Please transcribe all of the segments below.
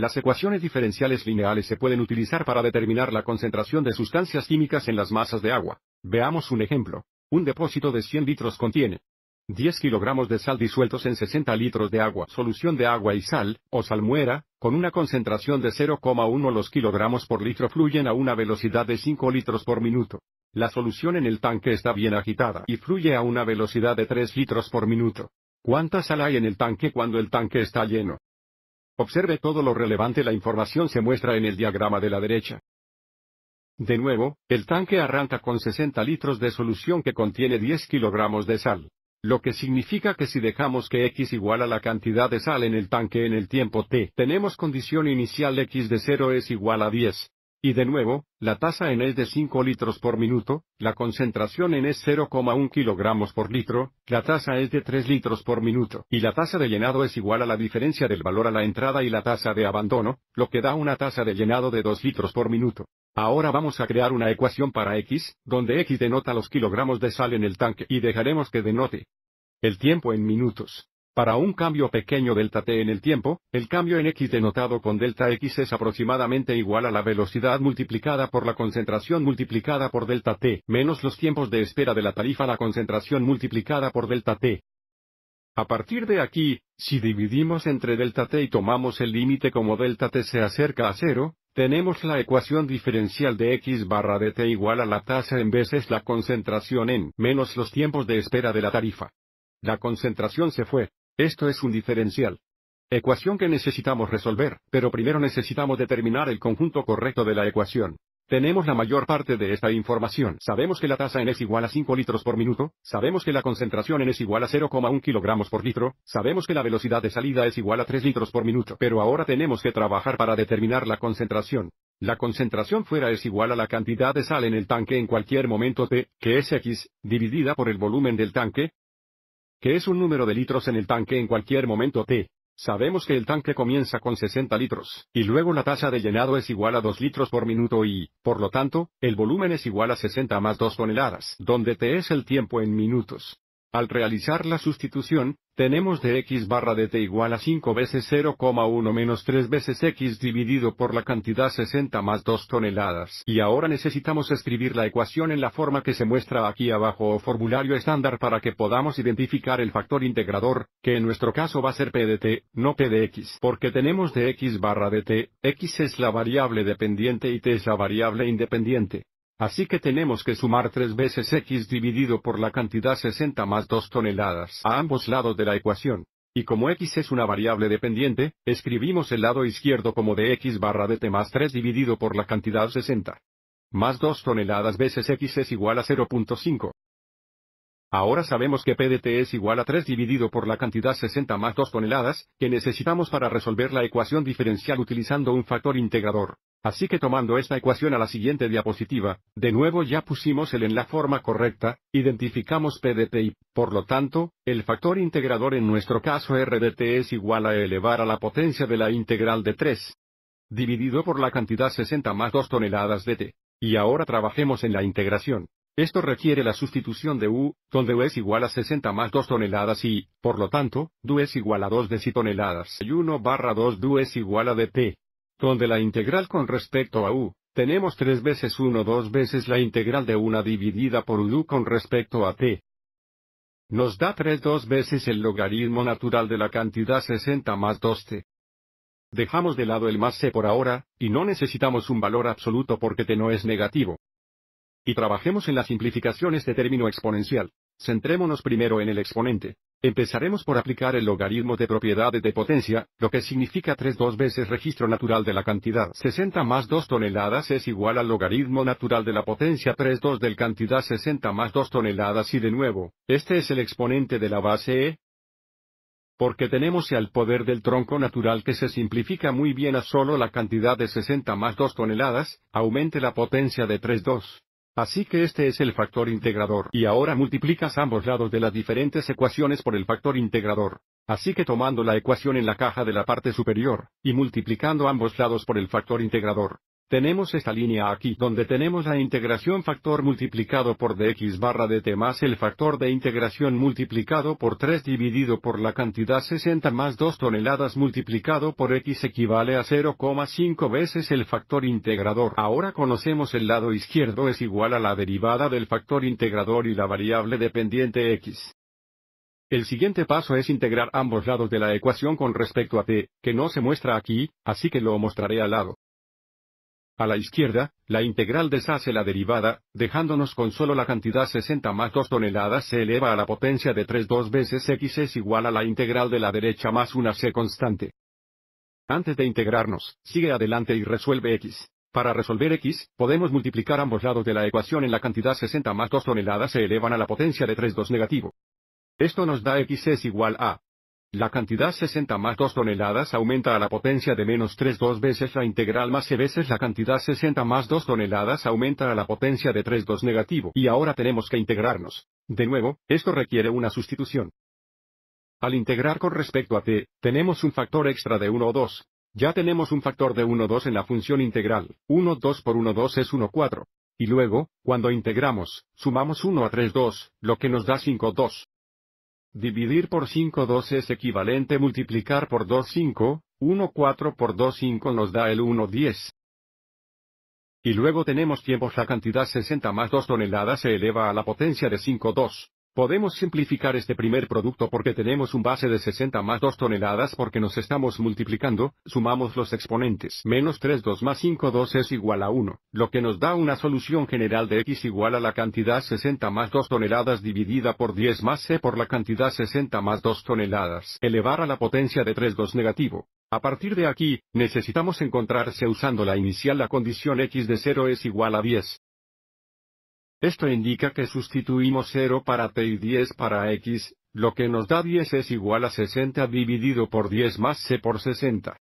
Las ecuaciones diferenciales lineales se pueden utilizar para determinar la concentración de sustancias químicas en las masas de agua. Veamos un ejemplo. Un depósito de 100 litros contiene 10 kilogramos de sal disueltos en 60 litros de agua, solución de agua y sal, o salmuera, con una concentración de 0,1 los kilogramos por litro fluyen a una velocidad de 5 litros por minuto. La solución en el tanque está bien agitada y fluye a una velocidad de 3 litros por minuto. ¿Cuánta sal hay en el tanque cuando el tanque está lleno? Observe todo lo relevante, la información se muestra en el diagrama de la derecha. De nuevo, el tanque arranca con 60 litros de solución que contiene 10 kilogramos de sal. Lo que significa que si dejamos que X igual a la cantidad de sal en el tanque en el tiempo T, tenemos condición inicial X de 0 es igual a 10. Y de nuevo, la tasa en es de 5 litros por minuto, la concentración en es 0,1 kilogramos por litro, la tasa es de 3 litros por minuto, y la tasa de llenado es igual a la diferencia del valor a la entrada y la tasa de abandono, lo que da una tasa de llenado de 2 litros por minuto. Ahora vamos a crear una ecuación para X, donde X denota los kilogramos de sal en el tanque y dejaremos que denote el tiempo en minutos. Para un cambio pequeño delta t en el tiempo, el cambio en x denotado con delta x es aproximadamente igual a la velocidad multiplicada por la concentración multiplicada por delta t, menos los tiempos de espera de la tarifa la concentración multiplicada por delta t. A partir de aquí, si dividimos entre delta t y tomamos el límite como delta t se acerca a cero, tenemos la ecuación diferencial de x barra de T igual a la tasa en veces la concentración en menos los tiempos de espera de la tarifa. La concentración se fue, esto es un diferencial. Ecuación que necesitamos resolver, pero primero necesitamos determinar el conjunto correcto de la ecuación. Tenemos la mayor parte de esta información. Sabemos que la tasa N es igual a 5 litros por minuto, sabemos que la concentración N es igual a 0,1 kilogramos por litro, sabemos que la velocidad de salida es igual a 3 litros por minuto, pero ahora tenemos que trabajar para determinar la concentración. La concentración fuera es igual a la cantidad de sal en el tanque en cualquier momento t, que es x, dividida por el volumen del tanque, que es un número de litros en el tanque en cualquier momento t. Sabemos que el tanque comienza con 60 litros, y luego la tasa de llenado es igual a 2 litros por minuto y, por lo tanto, el volumen es igual a 60 más 2 toneladas, donde t es el tiempo en minutos. Al realizar la sustitución, tenemos de x barra de t igual a 5 veces 0,1 menos 3 veces x dividido por la cantidad 60 más 2 toneladas. Y ahora necesitamos escribir la ecuación en la forma que se muestra aquí abajo o formulario estándar para que podamos identificar el factor integrador, que en nuestro caso va a ser p de t, no p de x. Porque tenemos de x barra de t, x es la variable dependiente y t es la variable independiente. Así que tenemos que sumar 3 veces x dividido por la cantidad 60 más 2 toneladas a ambos lados de la ecuación. Y como x es una variable dependiente, escribimos el lado izquierdo como de x barra dt más 3 dividido por la cantidad 60. Más 2 toneladas veces x es igual a 0.5. Ahora sabemos que PDT es igual a 3 dividido por la cantidad 60 más 2 toneladas, que necesitamos para resolver la ecuación diferencial utilizando un factor integrador. Así que tomando esta ecuación a la siguiente diapositiva, de nuevo ya pusimos el en la forma correcta, identificamos PDT y, por lo tanto, el factor integrador en nuestro caso RDT es igual a elevar a la potencia de la integral de 3, dividido por la cantidad 60 más 2 toneladas de T. Y ahora trabajemos en la integración. Esto requiere la sustitución de U, donde U es igual a 60 más 2 toneladas y, por lo tanto, Du es igual a 2 de toneladas y 1 barra 2 Du es igual a dT. Donde la integral con respecto a U, tenemos 3 veces 1 2 veces la integral de 1 dividida por U con respecto a T. Nos da 3 2 veces el logaritmo natural de la cantidad 60 más 2T. Dejamos de lado el más C por ahora, y no necesitamos un valor absoluto porque T no es negativo y trabajemos en la simplificación de este término exponencial. Centrémonos primero en el exponente. Empezaremos por aplicar el logaritmo de propiedades de potencia, lo que significa 3 2 veces registro natural de la cantidad 60 más 2 toneladas es igual al logaritmo natural de la potencia 3 2 del cantidad 60 más 2 toneladas y de nuevo, este es el exponente de la base E. Porque tenemos al poder del tronco natural que se simplifica muy bien a solo la cantidad de 60 más 2 toneladas, aumente la potencia de 3 2. Así que este es el factor integrador y ahora multiplicas ambos lados de las diferentes ecuaciones por el factor integrador. Así que tomando la ecuación en la caja de la parte superior, y multiplicando ambos lados por el factor integrador, tenemos esta línea aquí donde tenemos la integración factor multiplicado por dx barra de t más el factor de integración multiplicado por 3 dividido por la cantidad 60 más 2 toneladas multiplicado por x equivale a 0,5 veces el factor integrador. Ahora conocemos el lado izquierdo es igual a la derivada del factor integrador y la variable dependiente x. El siguiente paso es integrar ambos lados de la ecuación con respecto a t, que no se muestra aquí, así que lo mostraré al lado. A la izquierda, la integral deshace la derivada, dejándonos con solo la cantidad 60 más 2 toneladas se eleva a la potencia de 3 2 veces x es igual a la integral de la derecha más una c constante. Antes de integrarnos, sigue adelante y resuelve x. Para resolver x, podemos multiplicar ambos lados de la ecuación en la cantidad 60 más 2 toneladas se elevan a la potencia de 3 2 negativo. Esto nos da x es igual a la cantidad 60 más 2 toneladas aumenta a la potencia de menos 3 2 veces la integral más c veces la cantidad 60 más 2 toneladas aumenta a la potencia de 3 2 negativo y ahora tenemos que integrarnos. De nuevo, esto requiere una sustitución. Al integrar con respecto a t, tenemos un factor extra de 1 2. Ya tenemos un factor de 1 2 en la función integral, 1 2 por 1 2 es 1 4. Y luego, cuando integramos, sumamos 1 a 3 2, lo que nos da 5 2. Dividir por 5 2 es equivalente multiplicar por 2 5, 1 4 por 2 5 nos da el 1 10. Y luego tenemos tiempos la cantidad 60 más 2 toneladas se eleva a la potencia de 5 2. Podemos simplificar este primer producto porque tenemos un base de 60 más 2 toneladas porque nos estamos multiplicando, sumamos los exponentes. Menos 3 2 más 5 2 es igual a 1, lo que nos da una solución general de x igual a la cantidad 60 más 2 toneladas dividida por 10 más c por la cantidad 60 más 2 toneladas. Elevar a la potencia de 3 2 negativo. A partir de aquí, necesitamos encontrarse usando la inicial la condición x de 0 es igual a 10. Esto indica que sustituimos 0 para t y 10 para x, lo que nos da 10 es igual a 60 dividido por 10 más c por 60.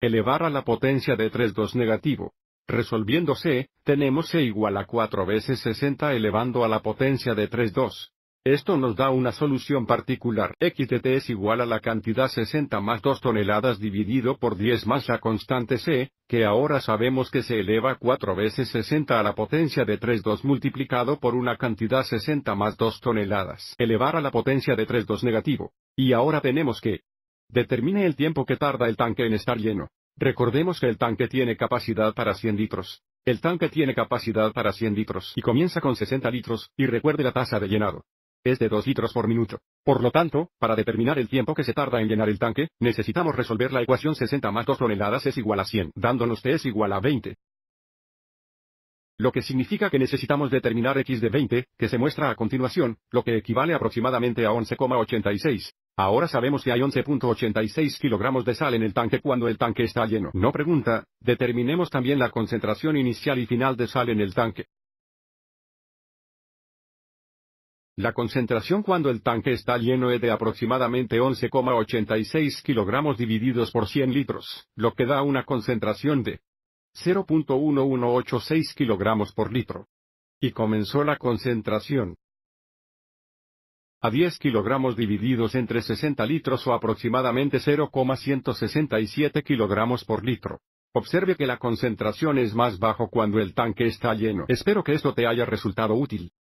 Elevar a la potencia de 3 2 negativo. Resolviendo c, tenemos c igual a 4 veces 60 elevando a la potencia de 3 2. Esto nos da una solución particular. xtt es igual a la cantidad 60 más 2 toneladas dividido por 10 más la constante C, que ahora sabemos que se eleva 4 veces 60 a la potencia de 3 multiplicado por una cantidad 60 más 2 toneladas. Elevar a la potencia de 3 negativo. Y ahora tenemos que determine el tiempo que tarda el tanque en estar lleno. Recordemos que el tanque tiene capacidad para 100 litros. El tanque tiene capacidad para 100 litros y comienza con 60 litros, y recuerde la tasa de llenado es de 2 litros por minuto. Por lo tanto, para determinar el tiempo que se tarda en llenar el tanque, necesitamos resolver la ecuación 60 más 2 toneladas es igual a 100, dándonos T es igual a 20. Lo que significa que necesitamos determinar X de 20, que se muestra a continuación, lo que equivale aproximadamente a 11,86. Ahora sabemos que hay 11.86 kilogramos de sal en el tanque cuando el tanque está lleno. No pregunta, determinemos también la concentración inicial y final de sal en el tanque. La concentración cuando el tanque está lleno es de aproximadamente 11,86 kilogramos divididos por 100 litros, lo que da una concentración de 0.1186 kilogramos por litro. Y comenzó la concentración. A 10 kilogramos divididos entre 60 litros o aproximadamente 0,167 kilogramos por litro. Observe que la concentración es más bajo cuando el tanque está lleno. Espero que esto te haya resultado útil.